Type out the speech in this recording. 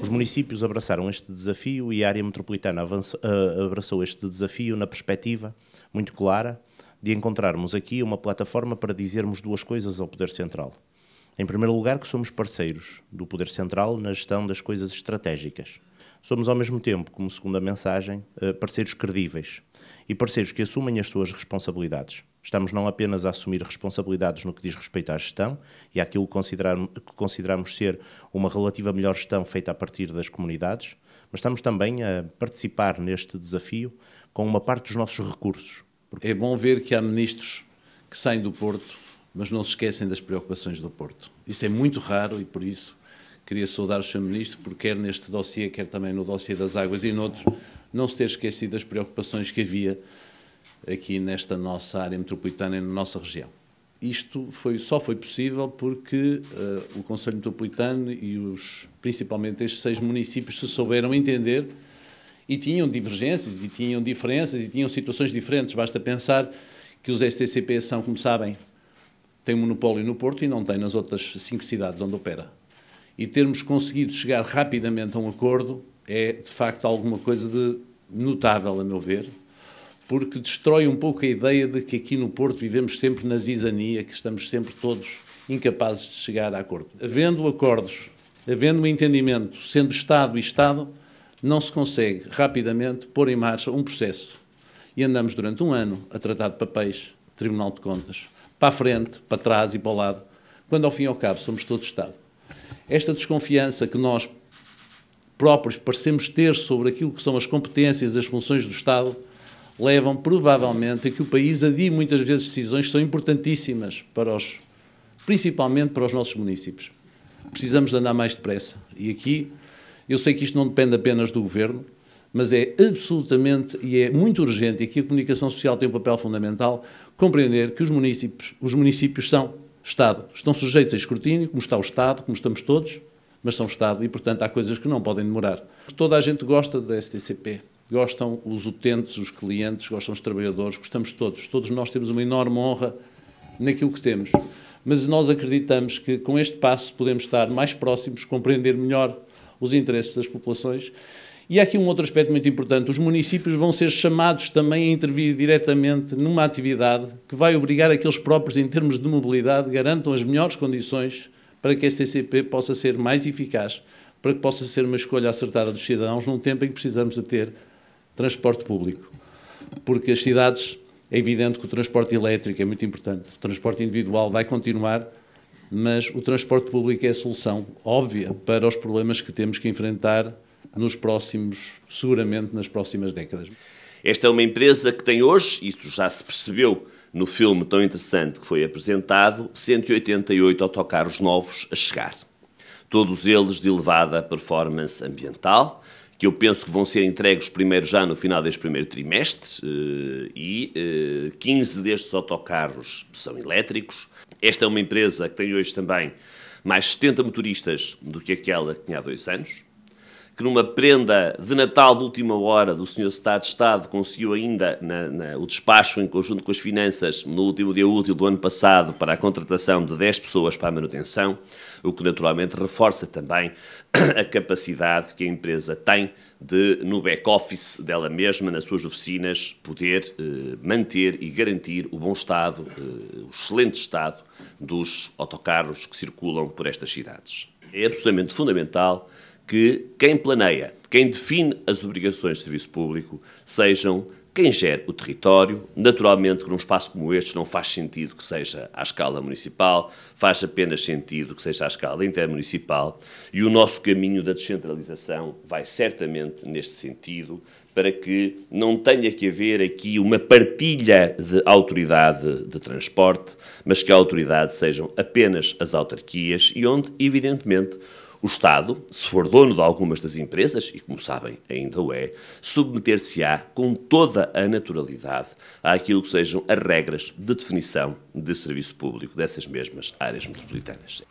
Os municípios abraçaram este desafio e a área metropolitana ah, abraçou este desafio na perspectiva muito clara de encontrarmos aqui uma plataforma para dizermos duas coisas ao Poder Central. Em primeiro lugar, que somos parceiros do Poder Central na gestão das coisas estratégicas. Somos, ao mesmo tempo, como segunda mensagem, ah, parceiros credíveis e parceiros que assumem as suas responsabilidades. Estamos não apenas a assumir responsabilidades no que diz respeito à gestão e àquilo que consideramos ser uma relativa melhor gestão feita a partir das comunidades, mas estamos também a participar neste desafio com uma parte dos nossos recursos. Porque... É bom ver que há ministros que saem do Porto, mas não se esquecem das preocupações do Porto. Isso é muito raro e por isso queria saudar o Sr. Ministro, porque quer neste dossiê, quer também no dossiê das águas e noutros, não se ter esquecido das preocupações que havia aqui nesta nossa área metropolitana e na nossa região. Isto foi, só foi possível porque uh, o Conselho Metropolitano e os, principalmente estes seis municípios se souberam entender e tinham divergências, e tinham diferenças, e tinham situações diferentes. Basta pensar que os STCP são, como sabem, têm monopólio no Porto e não têm nas outras cinco cidades onde opera. E termos conseguido chegar rapidamente a um acordo é, de facto, alguma coisa de notável, a meu ver, porque destrói um pouco a ideia de que aqui no Porto vivemos sempre na zizania, que estamos sempre todos incapazes de chegar a acordo. Havendo acordos, havendo um entendimento, sendo Estado e Estado, não se consegue rapidamente pôr em marcha um processo. E andamos durante um ano a tratar de papéis, Tribunal de Contas, para a frente, para trás e para o lado, quando ao fim e ao cabo somos todos Estado. Esta desconfiança que nós próprios parecemos ter sobre aquilo que são as competências, as funções do Estado, levam provavelmente a que o país adie muitas vezes decisões que são importantíssimas para os, principalmente para os nossos municípios. Precisamos de andar mais depressa. E aqui, eu sei que isto não depende apenas do governo, mas é absolutamente e é muito urgente, e aqui a comunicação social tem um papel fundamental, compreender que os municípios, os municípios são Estado. Estão sujeitos a escrutínio, como está o Estado, como estamos todos, mas são Estado e, portanto, há coisas que não podem demorar. Toda a gente gosta da STCP, gostam os utentes, os clientes, gostam os trabalhadores, gostamos todos. Todos nós temos uma enorme honra naquilo que temos. Mas nós acreditamos que com este passo podemos estar mais próximos, compreender melhor os interesses das populações. E há aqui um outro aspecto muito importante: os municípios vão ser chamados também a intervir diretamente numa atividade que vai obrigar aqueles próprios, em termos de mobilidade, garantam as melhores condições para que a CCP possa ser mais eficaz, para que possa ser uma escolha acertada dos cidadãos num tempo em que precisamos de ter transporte público. Porque as cidades, é evidente que o transporte elétrico é muito importante, o transporte individual vai continuar, mas o transporte público é a solução óbvia para os problemas que temos que enfrentar nos próximos, seguramente nas próximas décadas. Esta é uma empresa que tem hoje, isso já se percebeu no filme tão interessante que foi apresentado, 188 autocarros novos a chegar. Todos eles de elevada performance ambiental, que eu penso que vão ser entregues primeiro já no final deste primeiro trimestre, eh, e 15 eh, destes autocarros são elétricos. Esta é uma empresa que tem hoje também mais 70 motoristas do que aquela que tinha há dois anos que numa prenda de Natal de última hora do Sr. Secretário de Estado conseguiu ainda na, na, o despacho em conjunto com as finanças no último dia útil do ano passado para a contratação de 10 pessoas para a manutenção, o que naturalmente reforça também a capacidade que a empresa tem de, no back-office dela mesma, nas suas oficinas, poder eh, manter e garantir o bom estado, eh, o excelente estado dos autocarros que circulam por estas cidades. É absolutamente fundamental que quem planeia, quem define as obrigações de serviço público, sejam quem gere o território. Naturalmente, que num espaço como este não faz sentido que seja à escala municipal, faz apenas sentido que seja à escala intermunicipal, e o nosso caminho da descentralização vai certamente neste sentido, para que não tenha que haver aqui uma partilha de autoridade de transporte, mas que a autoridade sejam apenas as autarquias e onde, evidentemente, o Estado, se for dono de algumas das empresas, e como sabem ainda o é, submeter-se-á com toda a naturalidade àquilo que sejam as regras de definição de serviço público dessas mesmas áreas metropolitanas.